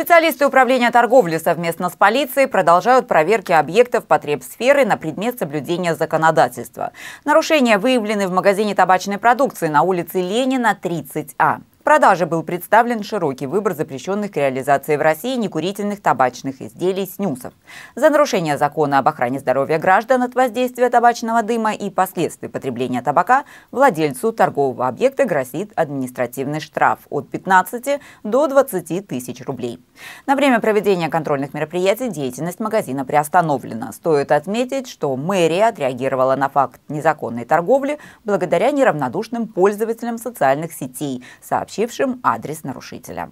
Специалисты Управления торговли совместно с полицией продолжают проверки объектов потребсферы на предмет соблюдения законодательства. Нарушения выявлены в магазине табачной продукции на улице Ленина, 30А продаже был представлен широкий выбор запрещенных к реализации в России некурительных табачных изделий снюсов. За нарушение закона об охране здоровья граждан от воздействия табачного дыма и последствий потребления табака владельцу торгового объекта грозит административный штраф от 15 до 20 тысяч рублей. На время проведения контрольных мероприятий деятельность магазина приостановлена. Стоит отметить, что мэрия отреагировала на факт незаконной торговли благодаря неравнодушным пользователям социальных сетей, сообщил получившим адрес нарушителя.